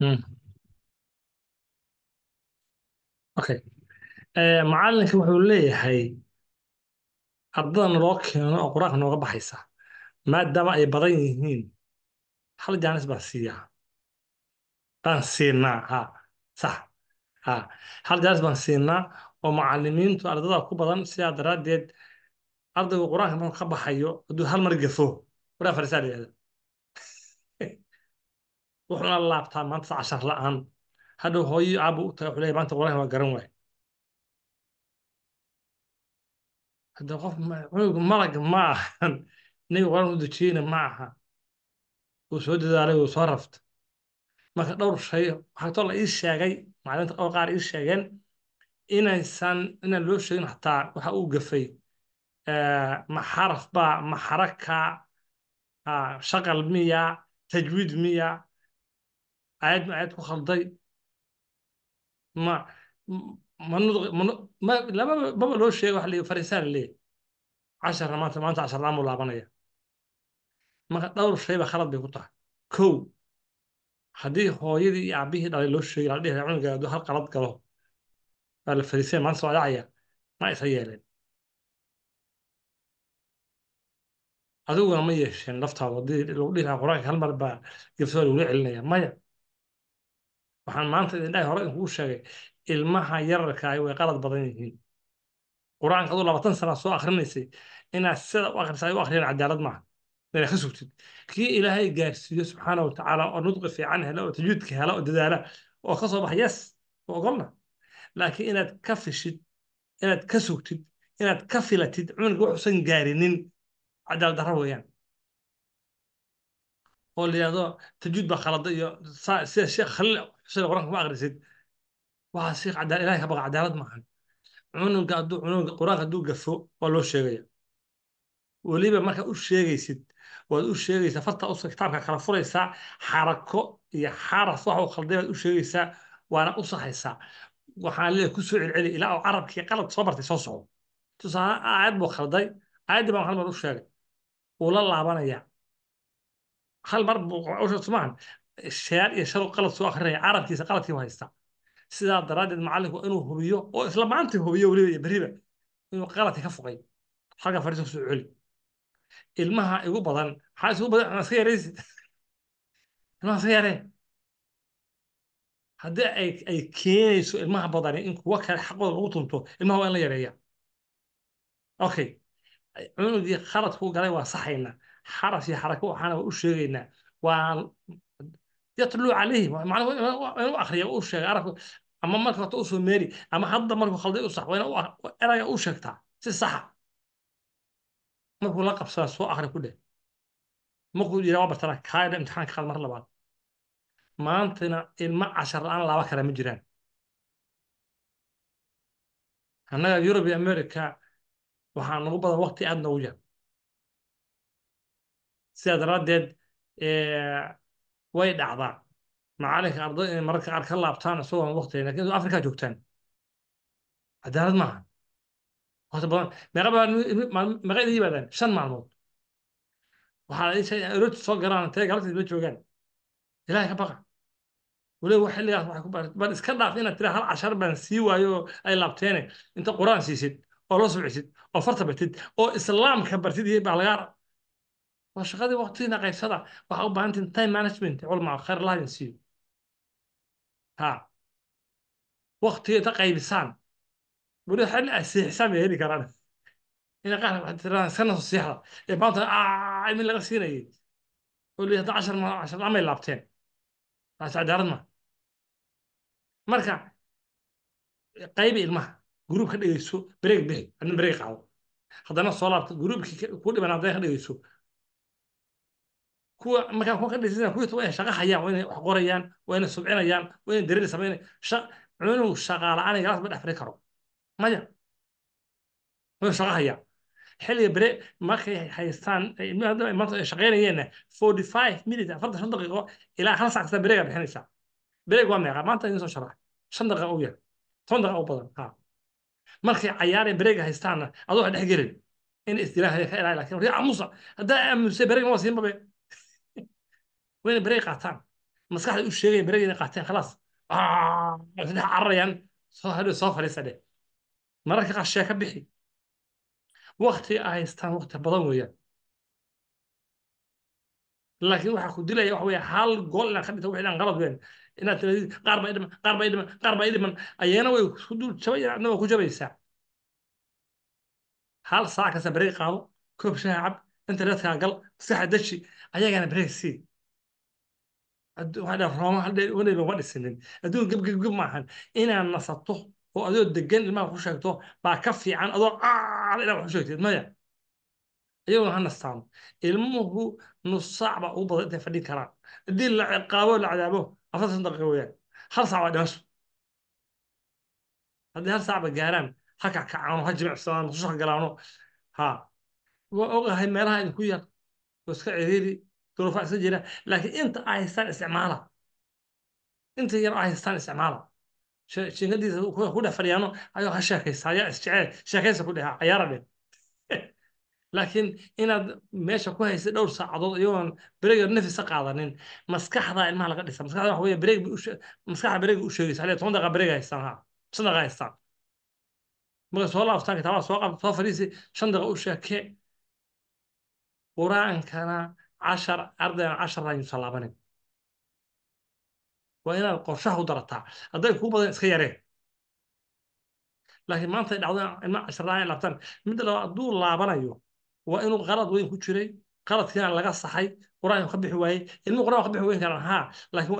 Hmm. Okay. Ee, eh, Macallinka wuxuu leeyahay ardadan loo keeno oo quraanka nooga baxaysa maadaama ay badan yihiin hal jaanis baan siiyaa baan siinaa ha sax ha hal jaanis baan siinaa oo macallimiintu ardada ku badan sidaa daraaddeed ardaygu quraanka markuu ka baxayo hadduu hal mar gafo quraan farisaa la yidhahda wuxuuna laabtaa maanta cashar la'aan hadhow hooyo aabu u taga xuley maanta walahi waa garan waay hadda qof cunugu malag ma ahan nabi qoran u ma aha uu soo dadaalay uu soo rafta marka dhowr shay waxaatoo la ii sheegay macalimiinta dhowr qaar ii sheegeen inaysan inaan loo sheegin xataa waxa uu gafay maxaraf ba maxaraka ah, shaqal miya tajwiid miya عاد ما عاد مخلطي ما ما نضغ ما ما لا ما ما بقول شيء واحد اللي فريسان اللي عشرة ما ما أنت عشرة عام ولا بنية ما قدر شيء بخرب بقطع كو حديث هو يدي يعبيه ده لو شيء عليه يعمل قاعد هر قرض قاله قال الفريسان ما نسوا داعية ما يسيئ هذا هو ما يشين لفتها ودي لو ليها قرآن هالمرة بقى يفسر ولي علنا ما يعني waxaan maanta indhahay hore inkuu sheegay ilmaha yararkaa way qalad badan yihiin qur-aanka aduu labaatan sana soo akrinaysay inaad sida u akrisa ay u akriyan cadaalad maaha inaad ka sugtid kii ilaahay gaarsiiyo subxaana wa tacaala oo nudqi fiican hela oo tajuudka hela oo dadaala oo kasoo baxa yes oo ogolna laakiin inaad ka fishid inaad ka sugtid inaad ka filatid cunuga wuxuusan gaarinin cadaalad darro weeyaan oo la yidhahdo baa khalada iyo sidaa sheekh khaliil sida quraanka ma akrisid waa si ilahay habaqa cadaalad maahan cunuga hadduu cunuga quraanka hadduu gafo waa loo sheegaya weliba markaa u sheegaysid waad u sheegaysaa fartaa us kitaabka kala furaysaa xarako iyo xaras waxa uu khalday baad u sheegaysaa waana u saxaysaa waxaan leeyahay ku soo celceli ilaa oo carabkii qalad soo bartay soo socdo tusaale aayad buu khalday aayaddii baan hal mar u sheegay wuu la laabanaya hal mar buu cawsha sumaan shayaal iyo shalow qalad soo akrinaya carabkiisa qaladkii ma haystaa sidaa daraaddeed macallinku inuu hubiyo oo isla maalintii hubiyo weliba iyo berriba inuu qaladka ka foqay halka fariisa kusoo celi ilmaha igu badan maxaa isugu badan ma iska yaraysi ilmaha iska yaree haddii ay ay keenayso ilmaha badani in kuwa kale xaqooda lagu tunto ilmaha waa in la yareeya okay cunugii qaladku galay waa saxaynaa xaraf iyo xarako waxaana waa u sheegaynaa waan yatluu calayhim macnaa ariya u sheega arabka ama marka horta u someeri ama hadda markuu khalday u sax waa ina u sheegtaa si saxa markuu la qabsana soo akhri ku dheh markuu yidhaa waa bartana kaadha imtixaanka qaad mar labaad maantana ilma cashar la-aan laaba kara ma jiraan annaga yurub iyo america waxaa nagu badan wakti aad noogu yar sidaa daraaddeed way dhacdaa macalinka arday inay mararka qaar ka laabtaan isagoon wakti lakin isoo afrikaa joogtaan cadaalad maaha horta badan meeqa baa meeqa ila yimaadaan shan maalmood waxaa isay eroti soo garaan tee galabtii ma joogaan ilahay ka baqa waliba wax xilligaas waxay ku baartay bal iska dhaaf inaad tira hal cashar baan sii waayo oo ay laabteene inta quraan siisid oo la subcisid oo farta bartid oo islaamka bartid baa lagaa waa shaqadii waktigina qaybsada waxaa u baahanta time management culmaa khayr allah idin siiyo ha waktiga inta qaybisaan weli waxaa asiixisaan bay heli karaan ina qaar waxaad naso siixda ee maanta imin laga siinayay oo lii hadda cashar cashar dhamay laabteen taas cadaalad ma marka qaybi ilmaha gruubka dhegayso bareeg bixi adna bareeg qaado haddana soo laabta gruubkii ku dhiman hadday ka dhegayso kuwa markaa kuwa ka dhisan kuwiitu waa inay shaqo wax qorayaan waa subcinayaan waa inay dareeri samaynay cunugu shaqaa la-aan iyo ma dhex karo maya waa inuu xilliga bere markay haystaan maanta ay shaqaynayeenna forty five minutes afartan shan daqiiqo ilaa hal sac kasta bereegaa bixinaysaa bereeg waa meeqa maanta idin soo sharax shan daqiiqa uu yar toban daqiiqa u badan ha markay cayaareen bereega haystaanna adoo dhex gelin in isdilaaha ka ilaali laakiin war yaa haddaa aamusay bereega ma siinbabe وين بريق قاطان مسكح له إيش شيء بريق قاطان خلاص آه يعني. هذا عريان صار هذا صار فلس عليه مرك قاش شيء كبيحي وقت أيستان وقت بضم ويا لكن واحد خد له يروح ويا حال قول لا خلي توه غلط وين إن أنت قارب إدم قارب إدم قارب إدم أيانا ويا خد له شوي أنا ما خد جبي ساعة حال ساعة كسب بريق قاطان كوب شهاب أنت لا تقل صح دشي أيا أنا بريق سي wanay looma dhisinin adduun gebgebgeb maahan inaad nasato oo adoo degan ilmaha ku sheegto baa ka fiican adoo caal ilaa wax u sheegteed maya iyaguna ha nastaano ilmuhu nus saac baa ugu badan intay fadhin karaan haddii la ciqaabo la cadaabo afartan shan daqiiqa weeyaan hal saac baa dhimasho haddii hal saacba gaaraan ha kakacaano ha jimicsanaano ha shaqgalaano ha waa ogahay meelaha idinku yar oo iska ciriiri rufacsan jiraan laakiin inta ay haystaan isticmaala inta yar ay haystaan isticmaala shingadiisa ku dhex fadhiyaano ayoo ha sheekaysa ayaa isjeceel sheekaysa ku dheha cayaara dhe laakiin inaad meesha ku haysa dhowr saacadood iyagoon bereegeed nafisa qaadanin maskaxda ilmaha laga dhisa maskaxda waxa weeye bereeg maskaxda bereega u sheegaysa halee toban daqiiqa bereega haystaan ha shan daqiiqa haystaan marka soo laabtaan kitaabaha soo qab soo fadhiisi shan daqiiqa u sheeke qur-aankana cashar ardayna cashar rayuusan laabanin waa inaad qorshaha u darataa hadday kuu badan iska yareen laakiin maanta ay dhacdo ilma cashar raayan midda labaad hadduu laabanayo waa inuu qalad weyn ku jiray qaladkiina laga saxay quraan ka bixi waayey ilmuhu quraan ka bixi wayn karaan haa laakiin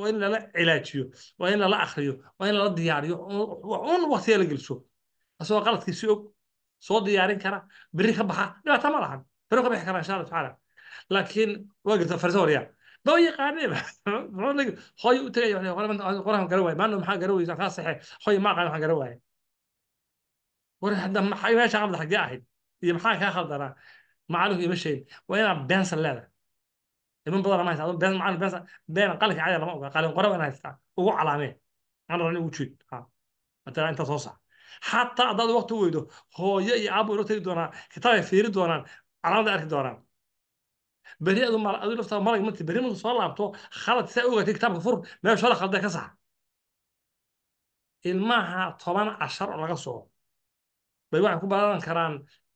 waa in lala cilaajiyo waa in lala akriyo waa in lala diyaariyo un waktiga la geliso asagoo si og soo diyaarin kara berri ka baxa dhibaato ma lahan berri ka bixi kara insha allah tacaala laakiin waa garta farsa horya ma u yaqaaneen iyo maxaa kaa khaldanaa macalinku ima sheegin waa inaad beensan weydo hooyo iyo aabbo tegi doonaa kitaabay fiiri doonaan calaamada arki doonaan beri adu laftaa malag markii beri marku soo laabto khalad saa ogaatay kitaabka fur meesha hore khalda ka sax ilmaha toban cashar oo laga soo bay waxay ku badan karaan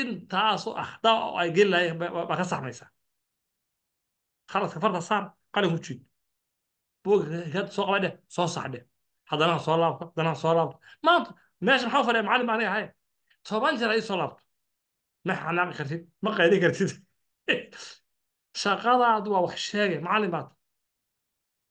intaasoo akhdaa oo ay geli lahayen baa ka saxmaysa khaladka farta saar qalin ku jiid buuga soo qaba soo sax dheh haddana soo laabto haddana soo laabto maanta meesha maxaa fadhiya macallin baan ahay toban jeer ay soo laabto ma xanaaqi kartid ma qaydi kartid shaqadaadu waa wax sheegay macalin baad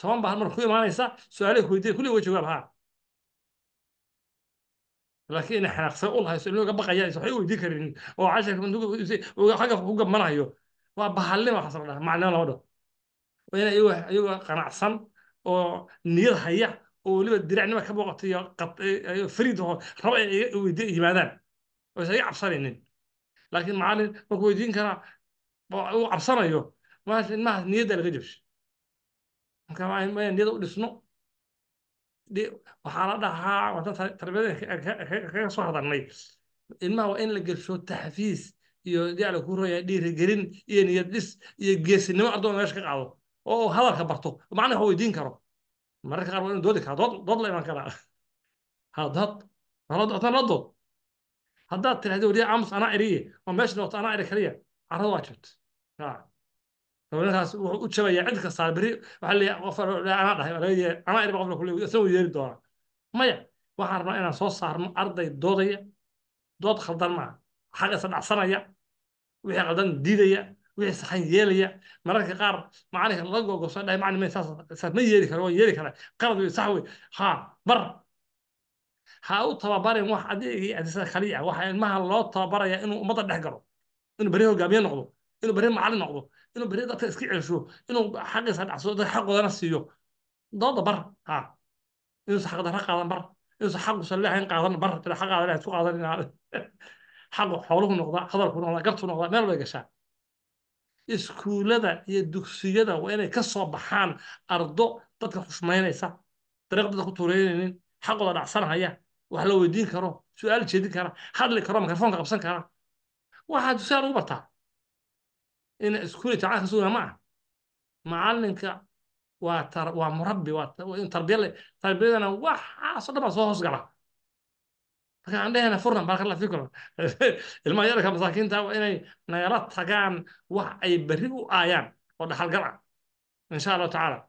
toban baa hal mar ku imaanaysa su-aalahi weydiya kulli way jawaab haa laakiin inay xanaaqsan u lahayso inuu ga baqayaa waxay weydiin karin oo casharka ku gamanayo waa bahalnima waxaas la dhaha macnimo lama dhaho waa inay iyaga qanacsan oo niyad haya oo weliba diracnima ka booqata iyo fariid oo raba inay weydiin yimaadaan oo is iga cabsanaynin laakiin macallin markuu weydiin karaa uu cabsanayo maalinta ilmahaas niyadda laga jabshay marka waa niyada u dhisno waxaa la dhahaa tarbiyada kaga soo hadalnay ilmaha waa in la gelsho taxfiis iyo jacla ku rooya dhiirigelin iyo niyad dhis iyo geesinimo addoon meesha ka qaado oo oh, hadalka barto macnaha weydiin karo mararka qaar waa inuu doodi karaa dood dood la iman karaa ha dood la dood haddaad tidhahdo weliya amus anaa eriye oo meesha noqoto anaa eri kaliya carrada waa jirta dowladaas wuxuu u jabaya cid kastaa beri waaaanadhahay maya waxaan rabnaa inaan soo saarno arday doodaya dood khaldan maaha xaq dhacsanaya wixii khaldan diidaya wixii saxan yeelaya mararka qaar u tababarin wax adigii adisada ilmaha loo tababaraya inuu dhex galo inuu beri hogaamiye noqdo inuu beri macalin noqdo inuu beri dadka iska cesho inuu xaqiisa dhacso dad xaqoodana siiyo dooda bar ha inuusan xaq qaadan bar inuusan xaquusan leehayn qaadan bar ila xaqaada leehayd ku qaadan inaa xaqu xooluhu noqda hadalku noqda gartu noqda meel bay gashaa iskuullada iyo dugsiyada waa inay ka soo baxaan ardo dadka xushmaynaysa dariiq dadka ku tuureynaynin xaqooda dhacsanhaya wax la weydiin karo su-aal jeedin kara hadli karo mikrofoonka qabsan kara waxaa dugsiyaa lagu bartaa in iskuuli tacala ka sugna ma ah macalinka waa waa murabbi tarbiya tarbiyadana waxaaso dhan baa soo hoos gala marka aan dhehayna furna barakallah fikum ilmaha yarka masaakiinta waa inay nagala tagaan wax ay berri u aayaan oo dhaxalgal ah insha allahu tacaala